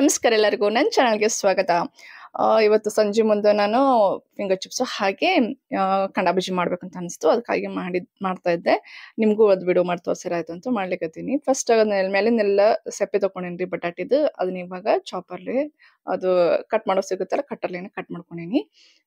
ನಮಸ್ಕಾರ ಎಲ್ಲರಿಗೂ ನನ್ನ ಚಾನಲ್ಗೆ ಸ್ವಾಗತ ಇವತ್ತು ಸಂಜೆ ಮುಂದೆ ನಾನು ಫಿಂಗರ್ ಚಿಪ್ಸ್ ಹಾಗೆ ಕಂಡ ಬಜ್ಜಿ ಮಾಡ್ಬೇಕಂತ ಅನಿಸ್ತು ಅದಕ್ಕಾಗಿ ಮಾಡಿದ್ ಮಾಡ್ತಾ ಇದ್ದೆ ನಿಮಗೂ ಅದು ಬಿಡು ಮಾಡಿ ತೋರಿಸಿರಾಯ್ತು ಅಂತ ಮಾಡ್ಲಿಕ್ಕತ್ತೀನಿ ಫಸ್ಟ್ ಅದನ್ನ ಮೇಲಿನೆಲ್ಲ ಸೆಪ್ಪೆ ತಕೊಂಡೇನಿ ರೀ ಬಟಾಟಿದು ಅದನ್ನ ಇವಾಗ ಚಾಪರ್ಲಿ ಅದು ಕಟ್ ಮಾಡೋ ಸಿಗುತ್ತಲ್ಲ ಕಟ್ಟರ್ಲಿನ ಕಟ್ ಮಾಡ್ಕೊಂಡೀನಿ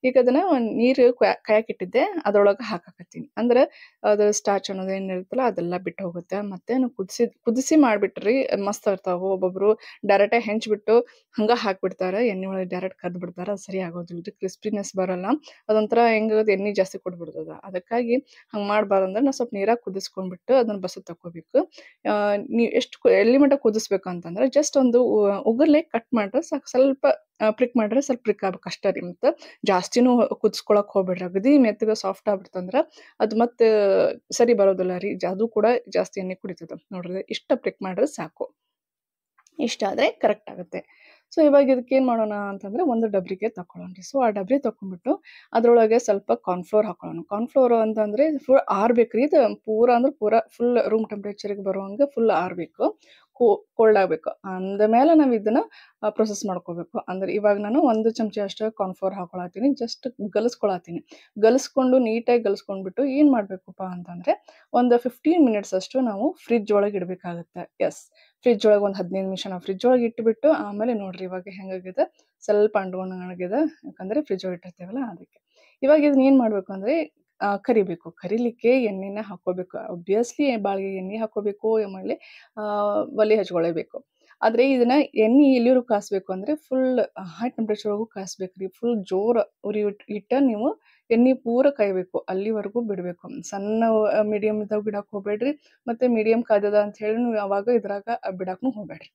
ಈಗ ಅದನ್ನ ನೀರು ಕಾಯಕ್ಕಿಟ್ಟಿದ್ದೆ ಅದ್ರೊಳಗೆ ಹಾಕಾಕತ್ತೀನಿ ಅಂದ್ರೆ ಅದ್ರ ಸ್ಟಾರ್ಚ್ ಅನ್ನೋದು ಏನಿರುತ್ತಲ್ಲ ಅದೆಲ್ಲ ಬಿಟ್ಟು ಹೋಗುತ್ತೆ ಮತ್ತೆ ಕುದಿಸಿ ಕುದಿಸಿ ಮಾಡ್ಬಿಟ್ರಿ ಮಸ್ತ್ ಇರ್ತಾವೆ ಒಬ್ಬೊಬ್ರು ಡೈರೆಕ್ಟಾಗಿ ಹೆಂಚ್ಬಿಟ್ಟು ಹಂಗ ಹಾಕ್ಬಿಡ್ತಾರೆ ಎಣ್ಣೆ ಒಳಗೆ ಡೈರೆಕ್ಟ್ ಕದ್ದು ಬಿಡ್ತಾರೆ ಸರಿ ಆಗೋದಿಲ್ಲ ಕ್ರಿಸ್ಪಿನೆಸ್ ಬರೋಲ್ಲ ಅದೊಂಥರ ಹೆಂಗ್ ಎಣ್ಣೆ ಜಾಸ್ತಿ ಕೊಟ್ಬಿಡ್ತದ ಅದಕ್ಕಾಗಿ ಹಂಗೆ ಮಾಡಬಾರ್ದಂದ್ರೆ ನಾವು ಸ್ವಲ್ಪ ನೀರಾಗಿ ಕುದಿಸ್ಕೊಂಡ್ಬಿಟ್ಟು ಅದನ್ನ ಬಸ ತಕೋಬೇಕು ನೀವು ಎಷ್ಟು ಎಲ್ಲಿ ಮಟ್ಟ ಕುದಿಸ್ಬೇಕು ಅಂತಂದ್ರೆ ಜಸ್ಟ್ ಒಂದು ಉಗುರ್ಲೆ ಕಟ್ ಮಾಡಿದ್ರೆ ಸಾಕು ಸ್ವಲ್ಪ ಪ್ರಿಕ್ ಮಾಡಿದ್ರೆ ಸ್ವಲ್ಪ ಪ್ರಿಕ್ ಆಗ್ಬೇಕು ಅಷ್ಟೇ ರೀ ಮತ್ತು ಜಾಸ್ತಿನೂ ಕುದಿಸ್ಕೊಳಕ್ ಹೋಗ್ಬೇಡ್ರಿ ಅಗದಿ ಮೆತ್ತಗೆ ಸಾಫ್ಟ್ ಆಗ್ಬಿಡ್ತಂದ್ರೆ ಅದು ಮತ್ತೆ ಸರಿ ಬರೋದಿಲ್ಲ ರೀ ಅದು ಕೂಡ ಜಾಸ್ತಿ ಎಣ್ಣೆ ಕುಡಿತದ ನೋಡ್ರಿ ಇಷ್ಟ ಪ್ರಿಕ್ ಮಾಡಿದ್ರೆ ಸಾಕು ಇಷ್ಟ ಆದ್ರೆ ಕರೆಕ್ಟ್ ಆಗುತ್ತೆ ಸೊ ಇವಾಗ ಇದಕ್ಕೆ ಏನು ಮಾಡೋಣ ಅಂತಂದರೆ ಒಂದು ಡಬ್ರಿಗೆ ತಗೊಳ್ಳೋಣ ಸೊ ಆ ಡಬ್ರಿ ತೊಗೊಂಡ್ಬಿಟ್ಟು ಅದರೊಳಗೆ ಸ್ವಲ್ಪ ಕಾರ್ನ್ಫ್ಲೋರ್ ಹಾಕೊಳ್ಳೋಣ ಕಾರ್ನ್ಫ್ಲೋರ್ ಅಂತಂದರೆ ಫುಲ್ ಆರ್ಬೇಕು ರೀ ಇದು ಪೂರ ಅಂದ್ರೆ ಪೂರ ಫುಲ್ ರೂಮ್ ಟೆಂಪ್ರೇಚರಿಗೆ ಹಂಗೆ ಫುಲ್ ಆರ್ಬೇಕು ಕೋ ಕೋಲ್ಡ್ ಆಗಬೇಕು ಅಂದಮೇಲೆ ಮೇಲೆ ನಾವು ಇದನ್ನು ಪ್ರೊಸೆಸ್ ಮಾಡ್ಕೋಬೇಕು ಅಂದ್ರೆ ಇವಾಗ ನಾನು ಒಂದು ಚಮಚ ಅಷ್ಟು ಕಾರ್ನ್ಫ್ಲೋರ್ ಹಾಕೊಳತೀನಿ ಜಸ್ಟ್ ಗಲಿಸ್ಕೊಳತ್ತೀನಿ ಗಲಿಸ್ಕೊಂಡು ನೀಟಾಗಿ ಗಲಿಸ್ಕೊಂಡ್ಬಿಟ್ಟು ಏನು ಮಾಡಬೇಕಪ್ಪ ಅಂತಂದರೆ ಒಂದು ಫಿಫ್ಟೀನ್ ಮಿನಿಟ್ಸ್ ಅಷ್ಟು ನಾವು ಫ್ರಿಜ್ ಒಳಗೆ ಇಡಬೇಕಾಗುತ್ತೆ ಎಸ್ ಫ್ರಿಜ್ ಒಳಗೆ ಒಂದು ಹದಿನೈದು ನಿಮಿಷ ನಾವು ಫ್ರಿಜ್ ಒಳಗೆ ಇಟ್ಟುಬಿಟ್ಟು ಆಮೇಲೆ ನೋಡ್ರಿ ಇವಾಗ ಹೆಂಗಾಗಿದೆ ಸ್ವಲ್ಪ ಅಣಗಿದೆ ಯಾಕಂದ್ರೆ ಫ್ರಿಜ್ ಒಳಗೆ ಇಟ್ಟಿರ್ತೀವಲ್ಲ ಅದಕ್ಕೆ ಇವಾಗ ಇದನ್ನ ಏನು ಮಾಡಬೇಕು ಅಂದರೆ ಕರಿಬೇಕು ಕರಿಲಿಕ್ಕೆ ಎಣ್ಣೆನ ಹಾಕೋಬೇಕು ಅಬ್ವಿಯಸ್ಲಿ ಬಾಳಿಗೆ ಎಣ್ಣೆ ಹಾಕೋಬೇಕು ಆಮೇಲೆ ಒಲೆ ಹಚ್ಕೊಳ್ಳಬೇಕು ಆದರೆ ಇದನ್ನ ಎಣ್ಣೆ ಎಲ್ಲಿವರೆಗೂ ಕಾಯಿಸ್ಬೇಕು ಅಂದರೆ ಫುಲ್ ಹೈ ಟೆಂಪ್ರೇಚರ್ವರೆಗೂ ಕಾಸ್ಬೇಕು ರೀ ಫುಲ್ ಜೋರು ಉರಿ ಇಟ್ಟ ನೀವು ಎಣ್ಣೆ ಪೂರ ಕಾಯ್ಬೇಕು ಅಲ್ಲಿವರೆಗೂ ಬಿಡಬೇಕು ಸಣ್ಣ ಮೀಡಿಯಂ ಇದಾಗ ಬಿಡಕ್ಕೆ ಹೋಗ್ಬೇಡ್ರಿ ಮತ್ತೆ ಮೀಡಿಯಂ ಕಾದದ ಅಂತ ಹೇಳಿ ನೀವು ಯಾವಾಗ ಇದ್ರಾಗ ಬಿಡಕ್ಕೂ ಹೋಗ್ಬೇಡ್ರಿ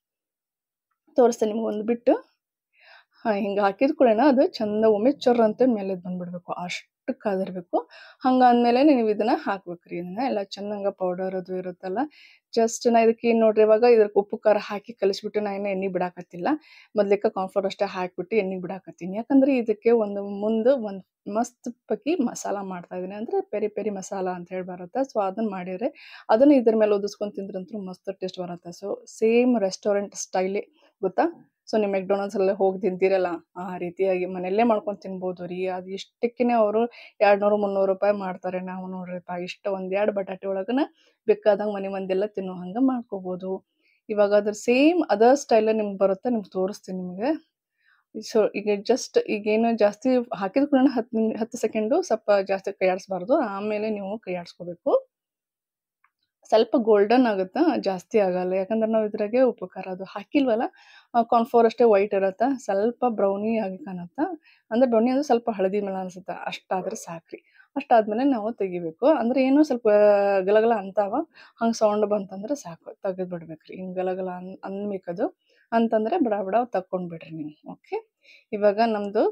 ತೋರಿಸ್ತೇನೆ ನಿಮ್ಗೆ ಒಂದು ಬಿಟ್ಟು ಹಾಂ ಹಿಂಗೆ ಹಾಕಿದ ಕೂಡಲೇ ಅದು ಚಂದ ಒಮ್ಮೆ ಚೊರ್ ಅಂತ ಮೇಲೆ ಬಂದ್ಬಿಡ್ಬೇಕು ಅಷ್ಟು ಕಾದಿರ್ಬೇಕು ಕಾದಿರಬೇಕು ಹಂಗಾದ್ಮೇಲೆ ನೀವು ಇದನ್ನ ಹಾಕ್ಬೇಕ್ರಿ ಇದನ್ನ ಎಲ್ಲ ಚೆನ್ನಂಗ ಪೌಡರ್ ಅದು ಇರುತ್ತಲ್ಲ ಜಸ್ಟ್ ನಾ ಇದಕ್ಕೆ ಏನು ನೋಡ್ರಿ ಇವಾಗ ಇದಕ್ಕೆ ಉಪ್ಪು ಖಾರ ಹಾಕಿ ಕಲಿಸ್ಬಿಟ್ಟು ನಾ ಏನು ಎಣ್ಣೆ ಬಿಡಾಕತ್ತಿಲ್ಲ ಮೊದ್ಲಿಕ್ಕೆ ಕಾಂಫರ್ಟ್ ಅಷ್ಟೇ ಹಾಕ್ಬಿಟ್ಟು ಎಣ್ಣೆ ಬಿಡಾಕತ್ತೀನಿ ಯಾಕಂದ್ರೆ ಇದಕ್ಕೆ ಒಂದು ಮುಂದೆ ಒಂದು ಮಸ್ತ್ ಪಕ್ಕಿ ಮಸಾಲ ಮಾಡ್ತಾ ಇದ್ದೀನಿ ಅಂದರೆ ಪೆರಿ ಪೆರಿ ಮಸಾಲ ಅಂತ ಹೇಳಿ ಬರುತ್ತೆ ಸೊ ಅದನ್ನು ಮಾಡಿದರೆ ಅದನ್ನು ಇದ್ರ ಮೇಲೆ ಒದಿಸ್ಕೊಂಡು ತಿಂದ್ರಂತೂ ಮಸ್ತ್ ಟೇಸ್ಟ್ ಬರುತ್ತೆ ಸೊ ಸೇಮ್ ರೆಸ್ಟೋರೆಂಟ್ ಸ್ಟೈಲೇ ಗೊತ್ತಾ ಸೊ ನೀವು ಮೆಕ್ಡೊನಾಲ್ಡ್ಸಲ್ಲೇ ಹೋಗಿ ತಿಂತೀರಲ್ಲ ಆ ರೀತಿಯಾಗಿ ಮನೆಯಲ್ಲೇ ಮಾಡ್ಕೊಂಡು ತಿನ್ಬೋದು ರೀ ಅದು ಇಷ್ಟಕ್ಕೇ ಅವರು ಎರಡು ಮುನ್ನೂರು ರೂಪಾಯಿ ಮಾಡ್ತಾರೆ ನಾವು ರೂಪಾಯಿ ಇಷ್ಟು ಒಂದೆರಡು ಬಟಾಟೆ ಒಳಗನ ಬೇಕಾದಂಗೆ ಮನೆ ಒಂದೆಲ್ಲ ತಿನ್ನೋ ಹಂಗೆ ಮಾಡ್ಕೋಬೋದು ಇವಾಗ ಅದ್ರ ಸೇಮ್ ಅದರ್ ಸ್ಟೈಲ ನಿಮ್ಗೆ ಬರುತ್ತೆ ನಿಮ್ಗೆ ತೋರಿಸ್ತೀನಿ ನಿಮಗೆ ಸೊ ಈಗ ಜಸ್ಟ್ ಈಗೇನು ಜಾಸ್ತಿ ಹಾಕಿದ ಕೂಡ ಹತ್ತು ಹತ್ತು ಸೆಕೆಂಡು ಸ್ವಲ್ಪ ಜಾಸ್ತಿ ಕೈಯಾಡಿಸ್ಬಾರ್ದು ಆಮೇಲೆ ನೀವು ಕೈಯಾಡಿಸ್ಕೋಬೇಕು ಸ್ವಲ್ಪ ಗೋಲ್ಡನ್ ಆಗುತ್ತಾ ಜಾಸ್ತಿ ಆಗಲ್ಲ ಯಾಕಂದ್ರೆ ನಾವು ಇದ್ರಾಗೆ ಉಪಕಾರ ಅದು ಹಾಕಿಲ್ವಲ್ಲ ಕಾನ್ಫೋರ್ ಅಷ್ಟೇ ವೈಟ್ ಇರುತ್ತೆ ಸ್ವಲ್ಪ ಬ್ರೌನಿ ಆಗಿ ಕಾಣುತ್ತಾ ಅಂದರೆ ಬ್ರೌನಿ ಅಂದರೆ ಸ್ವಲ್ಪ ಹಳದಿ ಮೇಲೆ ಅನಿಸುತ್ತೆ ಅಷ್ಟಾದರೆ ಸಾಕ್ರಿ ಅಷ್ಟಾದಮೇಲೆ ನಾವು ತೆಗಿಬೇಕು ಅಂದ್ರೆ ಏನೋ ಸ್ವಲ್ಪ ಗಲಗಲ ಅಂತಾವ ಹಂಗೆ ಸೌಂಡ್ ಬಂತಂದ್ರೆ ಸಾಕು ತೆಗೆದು ಬಿಡ್ಬೇಕ್ರಿ ಹಿಂಗೆ ಗಲಗಲ ಅನ್ ಅನ್ಬೇಕದು ಅಂತಂದರೆ ಬಡ ಬಡ ತಗೊಂಡ್ಬಿಡ್ರಿ ನೀವು ಓಕೆ ಇವಾಗ ನಮ್ಮದು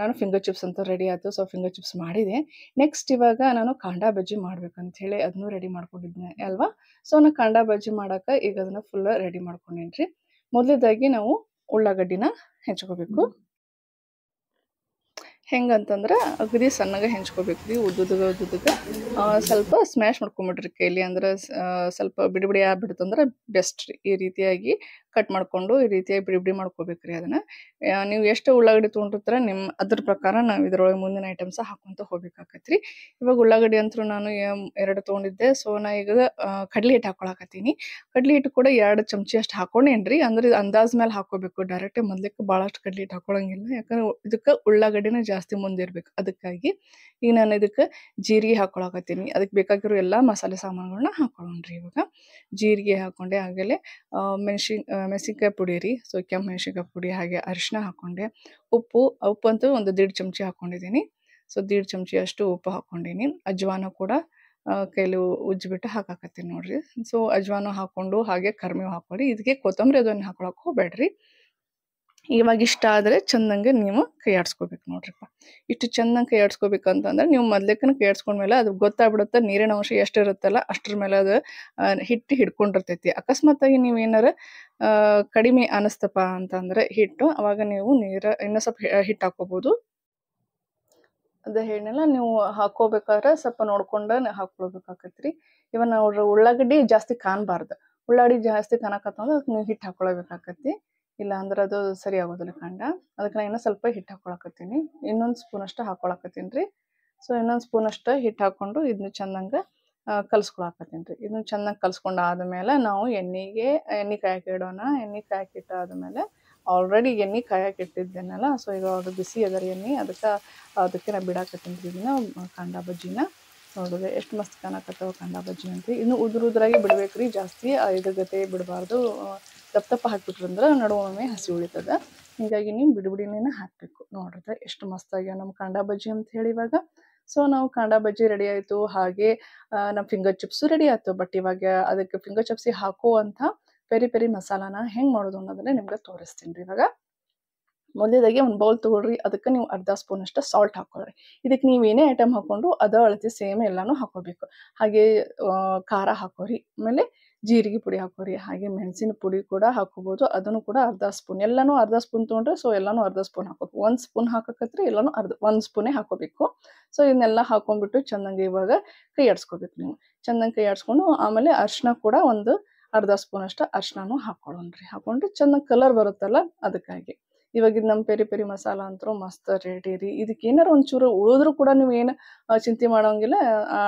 ನಾನು ಫಿಂಗರ್ ಚಿಪ್ಸ್ ಅಂತ ರೆಡಿ ಆಯಿತು ಸೊ ಫಿಂಗರ್ ಚಿಪ್ಸ್ ಮಾಡಿದೆ ನೆಕ್ಸ್ಟ್ ಇವಾಗ ನಾನು ಕಾಂಡ ಬಜ್ಜಿ ಮಾಡ್ಬೇಕಂತ ಹೇಳಿ ಅದನ್ನೂ ರೆಡಿ ಮಾಡ್ಕೊಂಡಿದ್ದೀನಿ ಅಲ್ವಾ ಸೊ ನಾನು ಕಾಂಡ ಬಜ್ಜಿ ಮಾಡೋಕೆ ಈಗ ಅದನ್ನು ಫುಲ್ ರೆಡಿ ಮಾಡ್ಕೊಂಡಿನ್ರಿ ಮೊದಲೇದಾಗಿ ನಾವು ಉಳ್ಳಾಗಡ್ಡಿನ ಹೆಂಚ್ಕೋಬೇಕು ಹೆಂಗಂತಂದ್ರೆ ಅಗದಿ ಸಣ್ಣಗೆ ಹೆಂಚ್ಕೋಬೇಕು ರೀ ಉದ್ದುದಗ ಉದ್ದುದಗ ಸ್ವಲ್ಪ ಸ್ಮ್ಯಾಶ್ ಮಾಡ್ಕೊಂಬಿಡ್ರಿ ಕೈಲಿ ಅಂದ್ರೆ ಸ್ವಲ್ಪ ಬಿಡಿ ಬಿಡಿ ಆಗ್ಬಿಡ್ತಂದ್ರೆ ಬೆಸ್ಟ್ ರೀ ಈ ರೀತಿಯಾಗಿ ಕಟ್ ಮಾಡಿಕೊಂಡು ಈ ರೀತಿಯಾಗಿ ಬಿಡಿ ಬಿಡಿ ರೀ ಅದನ್ನ ನೀವು ಎಷ್ಟು ಉಳ್ಳಾಗಡ್ಡಿ ತೊಗೊಂಡಿರ್ತೀರ ನಿಮ್ಮ ಅದ್ರ ಪ್ರಕಾರ ನಾವು ಇದ್ರೊಳಗೆ ಮುಂದಿನ ಐಟಮ್ಸ ಹಾಕೊಂತ ಹೋಗ್ಬೇಕಾಕತ್ರಿ ಇವಾಗ ಉಳ್ಳಾಗಡ್ಡಿ ಅಂತೂ ನಾನು ಎರಡು ತೊಗೊಂಡಿದ್ದೆ ಸೊ ನಾ ಈಗ ಕಡ್ಲಿ ಹಿಟ್ಟು ಹಾಕೊಳಕತ್ತೀನಿ ಕಡ್ಲಿ ಹಿಟ್ಟು ಕೂಡ ಎರಡು ಚಮಚಿ ಅಷ್ಟು ಹಾಕೊಂಡೇನ್ರಿ ಅಂದ್ರೆ ಅಂದಾಜ್ ಮೇಲೆ ಹಾಕೋಬೇಕು ಡೈರೆಕ್ಟ್ ಮೊದ್ಲಿಕ್ಕೆ ಭಾಳಷ್ಟು ಕಡ್ಲಿ ಹಿಟ್ಟು ಹಾಕೊಳಂಗಿಲ್ಲ ಯಾಕಂದ್ರೆ ಇದಕ್ಕೆ ಉಳ್ಳಾಗಡ್ಡಿನ ಜಾಸ್ತಿ ಮುಂದಿರ್ಬೇಕು ಅದಕ್ಕಾಗಿ ಈಗ ನಾನು ಇದಕ್ಕೆ ಜೀರಿಗೆ ಹಾಕೊಳಕತ್ತೀನಿ ಅದಕ್ಕೆ ಬೇಕಾಗಿರೋ ಎಲ್ಲ ಮಸಾಲೆ ಸಾಮಾನುಗಳನ್ನ ಹಾಕೊಳ್ಳೋಣ್ರಿ ಇವಾಗ ಜೀರಿಗೆ ಹಾಕೊಂಡೆ ಆಗಲೇ ಮೆಣಸಿನ ಮೆಣಸಿನ್ಕಾಯಿ ಪುಡಿ ರೀ ಸೊ ಕೆಂಪು ಮೆಣಸಿನ್ಕಾಯಿ ಪುಡಿ ಹಾಗೆ ಅರಿಶಿನ ಹಾಕ್ಕೊಂಡೆ ಉಪ್ಪು ಅಂತೂ ಒಂದು ದೀಡ್ ಚಮಚಿ ಹಾಕ್ಕೊಂಡಿದ್ದೀನಿ ಸೊ ದೀಡ್ ಚಮಚಿ ಅಷ್ಟು ಉಪ್ಪು ಹಾಕ್ಕೊಂಡಿನಿ ಅಜ್ವಾನ ಕೂಡ ಕೈಲಿ ಉಜ್ಜಿಬಿಟ್ಟು ಹಾಕಾಕತ್ತೀನಿ ನೋಡಿರಿ ಸೊ ಅಜ್ವಾನ ಹಾಕ್ಕೊಂಡು ಹಾಗೆ ಕರ್ಮೇವು ಹಾಕ್ಕೊಳ್ಳಿ ಇದಕ್ಕೆ ಕೊತ್ತಂಬರಿ ಅದನ್ನು ಹಾಕೊಳಕ್ಕೆ ಹೋಗಬೇಡ್ರಿ ಇವಾಗ ಇಷ್ಟ ಆದರೆ ಚೆಂದಂಗೆ ನೀವು ಕೈ ಆಡಿಸ್ಕೋಬೇಕು ನೋಡ್ರಿಪ್ಪ ಇಷ್ಟು ಚೆಂದಂಗೆ ಕೈ ಆಡಿಸ್ಕೋಬೇಕಂತಂದ್ರೆ ನೀವು ಮೊದಲೇಕನ ಕೈ ಆಡಿಸ್ಕೊಂಡ್ಮೇಲೆ ಅದು ಗೊತ್ತಾಗ್ಬಿಡುತ್ತೆ ನೀರಿನ ಅಂಶ ಎಷ್ಟಿರುತ್ತಲ್ಲ ಅಷ್ಟರ ಮೇಲೆ ಅದು ಹಿಟ್ಟು ಹಿಡ್ಕೊಂಡಿರ್ತೈತಿ ಅಕಸ್ಮಾತಾಗಿ ನೀವೇನಾರ ಕಡಿಮೆ ಅನಿಸ್ತಪ್ಪ ಅಂತಂದರೆ ಹಿಟ್ಟು ಅವಾಗ ನೀವು ನೀರ ಇನ್ನೂ ಸ್ವಲ್ಪ ಹಿಟ್ಟು ಹಾಕೋಬೋದು ಅದು ಹೇಳಲ್ಲ ನೀವು ಹಾಕೋಬೇಕಾದ್ರೆ ಸ್ವಲ್ಪ ನೋಡ್ಕೊಂಡು ಹಾಕೊಳ್ಬೇಕಾಕತ್ರಿ ಇವನ್ ಅವ್ರ ಉಳ್ಳಾಗಡ್ಡಿ ಜಾಸ್ತಿ ಕಾಣಬಾರ್ದು ಉಳ್ಳಾಗಡ್ಡಿ ಜಾಸ್ತಿ ಕಾಣಕತ್ತಂದ್ರೆ ಅದಕ್ಕೆ ನೀವು ಹಿಟ್ಟು ಹಾಕ್ಕೊಳ್ಬೇಕಾಗತ್ತೆ ಇಲ್ಲ ಅಂದ್ರೆ ಅದು ಸರಿ ಆಗೋದಿಲ್ಲ ಕಾಂಡ ಅದಕ್ಕೆ ನಾನು ಇನ್ನೂ ಸ್ವಲ್ಪ ಹಿಟ್ಟು ಹಾಕೊಳಕತ್ತೀನಿ ಇನ್ನೊಂದು ಸ್ಪೂನಷ್ಟು ಹಾಕೊಳಕತ್ತೀನಿ ರೀ ಸೊ ಇನ್ನೊಂದು ಸ್ಪೂನಷ್ಟು ಹಿಟ್ಟು ಹಾಕ್ಕೊಂಡು ಇದನ್ನ ಚೆಂದಂಗೆ ಕಲಿಸ್ಕೊಳಕತ್ತೀನಿ ರೀ ಇದನ್ನ ಚೆನ್ನಾಗಿ ಕಲಿಸ್ಕೊಂಡು ಆದಮೇಲೆ ನಾವು ಎಣ್ಣೆಗೆ ಎಣ್ಣೆ ಕಾಯಕ್ಕೆ ಇಡೋಣ ಎಣ್ಣೆ ಕಾಯಕ್ಕೆ ಮೇಲೆ ಆಲ್ರೆಡಿ ಎಣ್ಣೆ ಕಾಯಕ್ಕೆ ಇಟ್ಟಿದ್ದೇನಲ್ಲ ಸೊ ಅವ್ರ ಬಿಸಿ ಅದರ ಎಣ್ಣೆ ಅದಕ್ಕೆ ಅದಕ್ಕೆ ನಾ ಬಿಡಾಕತ್ತೀನಿ ಇದನ್ನ ಕಾಂಡ ಬಜ್ಜಿನ ನೋಡಿದ್ರೆ ಎಷ್ಟು ಮಸ್ತ್ ಕಾಣಕತ್ತವ ಕಾಂಡ ಬಜ್ಜಿ ಅಂತ ಇನ್ನು ಉದುರು ಉದ್ರಾಗಿ ಬಿಡ್ಬೇಕು ರೀ ಜಾಸ್ತಿ ಇದ್ರ ಜೊತೆ ಬಿಡಬಾರ್ದು ದಪ್ಪ ತಪ್ಪ ಹಾಕ್ಬಿಟ್ರಂದ್ರೆ ನಡುವೊಮ್ಮೆ ಹಸಿ ಉಳಿತದ ಹೀಗಾಗಿ ನೀವು ಬಿಡು ಬಿಡಿನೇನ ಹಾಕಬೇಕು ನೋಡ್ರಿ ಎಷ್ಟು ಆಗ್ಯಾವ ನಮ್ಮ ಕಾಂಡ ಬಜ್ಜಿ ಅಂತ ಹೇಳಿ ಇವಾಗ ಸೊ ನಾವು ಕಾಂಡ ಬಜ್ಜಿ ರೆಡಿ ಆಯಿತು ಹಾಗೆ ನಮ್ಮ ಫಿಂಗರ್ ಚಿಪ್ಸು ರೆಡಿ ಆಯ್ತು ಬಟ್ ಇವಾಗ ಅದಕ್ಕೆ ಫಿಂಗರ್ ಚಿಪ್ಸಿಗೆ ಹಾಕುವಂಥ ಪೆರಿ ಪೆರಿ ಮಸಾಲಾನ ಹೆಂಗೆ ಮಾಡೋದು ಅನ್ನೋದನ್ನ ನಿಮ್ಗೆ ತೋರಿಸ್ತೀನಿ ರೀ ಇವಾಗ ಮೊದಲೇದಾಗಿ ಒಂದು ಬೌಲ್ ತೊಗೊಳ್ರಿ ಅದಕ್ಕೆ ನೀವು ಅರ್ಧ ಸ್ಪೂನ್ ಅಷ್ಟು ಸಾಲ್ಟ್ ಹಾಕೊಳ್ರಿ ಇದಕ್ಕೆ ನೀವು ಏನೇ ಐಟಮ್ ಹಾಕ್ಕೊಂಡು ಅದ ಅಳತಿ ಸೇಮ್ ಎಲ್ಲನೂ ಹಾಕೋಬೇಕು ಹಾಗೆ ಖಾರ ಹಾಕೋರಿ ಆಮೇಲೆ ಜೀರಿಗೆ ಪುಡಿ ಹಾಕೋರಿ ಹಾಗೆ ಮೆಣಸಿನ ಪುಡಿ ಕೂಡ ಹಾಕೋಬೋದು ಅದನ್ನು ಕೂಡ ಅರ್ಧ ಸ್ಪೂನ್ ಎಲ್ಲನೂ ಅರ್ಧ ಸ್ಪೂನ್ ತೊಗೊಂಡ್ರೆ ಸೊ ಎಲ್ಲನೂ ಅರ್ಧ ಸ್ಪೂನ್ ಹಾಕೋಬೇಕು ಒಂದು ಸ್ಪೂನ್ ಹಾಕಕತ್ರಿ ಎಲ್ಲನೂ ಅರ್ಧ ಒಂದು ಸ್ಪೂನೇ ಹಾಕೋಬೇಕು ಸೊ ಇದನ್ನೆಲ್ಲ ಹಾಕೊಂಡ್ಬಿಟ್ಟು ಚೆನ್ನಾಗಿ ಇವಾಗ ಕೈ ನೀವು ಚೆನ್ನಾಗಿ ಕೈ ಆಡಿಸ್ಕೊಂಡು ಆಮೇಲೆ ಅರ್ಶಿನ ಕೂಡ ಒಂದು ಅರ್ಧ ಸ್ಪೂನ್ ಅಷ್ಟು ಅರ್ಶಿನೂ ಹಾಕೊಳ್ಳೋಣ್ರಿ ಹಾಕೊಂಡ್ರೆ ಚೆನ್ನಾಗಿ ಕಲರ್ ಬರುತ್ತಲ್ಲ ಅದಕ್ಕಾಗಿ ಇದು ನಮ್ಮ ಪೆರಿ ಪೆರಿ ಮಸಾಲ ಅಂತರೂ ಮಸ್ತ್ ರೇಟ್ ಇರಿ ಇದಕ್ಕೆ ಏನಾರು ಒಂಚೂರು ಉಳಿದ್ರು ಕೂಡ ನೀವು ಏನು ಚಿಂತೆ ಮಾಡೋಂಗಿಲ್ಲ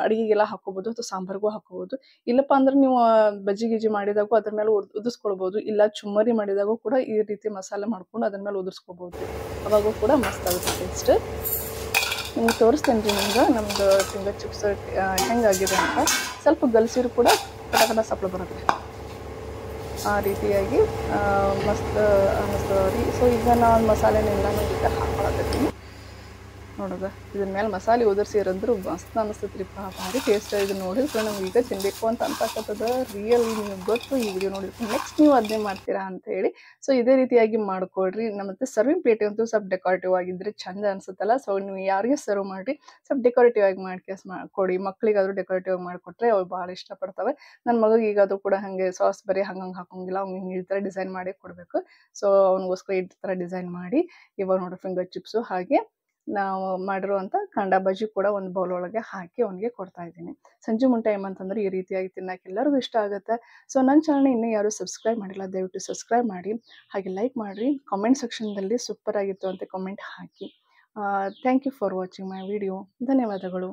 ಅಡುಗೆಗೆಲ್ಲ ಹಾಕೋಬಹುದು ಅಥವಾ ಸಾಂಬಾರ್ಗೂ ಹಾಕೋಬಹುದು ಇಲ್ಲಪ್ಪ ಅಂದ್ರೆ ನೀವು ಬಜ್ಜಿ ಗಿಜಿ ಮಾಡಿದಾಗೂ ಅದ್ರ ಮೇಲೆ ಉದಿಸ್ಕೊಳ್ಬಹುದು ಇಲ್ಲ ಚುಮ್ಮರಿ ಮಾಡಿದಾಗೂ ಕೂಡ ಈ ರೀತಿ ಮಸಾಲೆ ಮಾಡ್ಕೊಂಡು ಅದ್ರ ಮೇಲೆ ರೀ ಅವಾಗೂ ಕೂಡ ಮಸ್ತ್ ಆಗುತ್ತೆ ಟೇಸ್ಟ್ ನಿಮ್ಗೆ ತೋರಿಸ್ತೇನೆ ರೀ ನಿಮ್ಗೆ ನಮ್ದು ಫಿಂಗರ್ ಚಿಪ್ಸ್ ಹೆಂಗಾಗಿದೆ ಅಂತ ಸ್ವಲ್ಪ ಗಲ್ಸಿರು ಕೂಡ ಪಟಕಟ ಸಪ್ಳ ಬರುತ್ತೆ ಆ ರೀತಿಯಾಗಿ ಮಸ್ತ್ ಅನ್ನಿಸ್ತದೆ ರೀ ಸೊ ಈಗ ನಾನು ಎಲ್ಲಾನು ಈಗ ಹಾಕೊಳಕತ್ತೀನಿ ನೋಡೋದ ಇದ್ರ ಮೇಲೆ ಮಸಾಲೆ ಉದರ್ಸಿರಂದ್ರೆ ಮಸ್ತ್ ಪಾ ಭಾರಿ ಟೇಸ್ಟ್ ಇದು ಸೊ ನಮ್ಗೆ ಈಗ ತಿನ್ಬೇಕು ಅಂತ ಅನ್ಸಕ್ಕತ್ತದ ರಿಯಲ್ ನೀವು ಗೊತ್ತು ಈ ವಿಡಿಯೋ ನೋಡಿ ನೆಕ್ಸ್ಟ್ ನೀವು ಅದನ್ನೇ ಮಾಡ್ತೀರಾ ಅಂತ ಹೇಳಿ ಸೊ ಇದೇ ರೀತಿಯಾಗಿ ಮಾಡ್ಕೊಡ್ರಿ ಮತ್ತು ಸರ್ವಿಂಗ್ ಪ್ಲೇಟ್ ಅಂತೂ ಸ್ವಲ್ಪ ಡೆಕೋರೇಟಿವ್ ಆಗಿದ್ರೆ ಚಂದ ಅನ್ಸುತ್ತಲ್ಲ ಸೊ ನೀವು ಯಾರಿಗೆ ಸರ್ವ್ ಮಾಡಿ ಸ್ವಲ್ಪ ಡೆಕೋರೇಟಿವ್ ಆಗಿ ಮಾಡ್ಕೇಸ್ ಮಾಡಿಕೊಡಿ ಮಕ್ಳಿಗಾದರೂ ಡೆಕೋರೇಟಿವ್ ಆಗಿ ಮಾಡಿಕೊಟ್ರೆ ಅವ್ರು ಭಾಳ ಇಷ್ಟಪಡ್ತವೆ ನನ್ನ ಮಗಗೆ ಈಗ ಅದು ಕೂಡ ಹಾಗೆ ಸಾಸ್ ಬರೀ ಹಂಗಂಗೆ ಹಾಕೋಂಗಿಲ್ಲ ಅವ್ನು ಹಿಂಗೆ ಈ ಥರ ಡಿಸೈನ್ ಮಾಡಿ ಕೊಡಬೇಕು ಸೊ ಅವ್ನಿಗೋಸ್ಕರ ಈ ಥರ ಡಿಸೈನ್ ಮಾಡಿ ಇವಾಗ ನೋಡೋ ಫಿಂಗರ್ ಚಿಪ್ಸು ಹಾಗೆ ನಾವು ಮಾಡಿರುವಂಥ ಕಂಡ ಬಜ್ಜಿ ಕೂಡ ಒಂದು ಬೌಲ್ ಒಳಗೆ ಹಾಕಿ ಅವನಿಗೆ ಕೊಡ್ತಾ ಇದ್ದೀನಿ ಸಂಜೆ ಮುಂದೆ ಈ ರೀತಿಯಾಗಿ ತಿನ್ನೋಕೆ ಎಲ್ಲರಿಗೂ ಇಷ್ಟ ಆಗುತ್ತೆ ಸೊ ನನ್ನ ಚಾನಲ್ ಇನ್ನೂ ಯಾರೂ ಸಬ್ಸ್ಕ್ರೈಬ್ ಮಾಡಿಲ್ಲ ದಯವಿಟ್ಟು ಸಬ್ಸ್ಕ್ರೈಬ್ ಮಾಡಿ ಹಾಗೆ ಲೈಕ್ ಮಾಡಿರಿ ಕಾಮೆಂಟ್ ಸೆಕ್ಷನ್ದಲ್ಲಿ ಸೂಪರ್ ಆಗಿತ್ತು ಅಂತ ಕಾಮೆಂಟ್ ಹಾಕಿ thank you for watching my video ಧನ್ಯವಾದಗಳು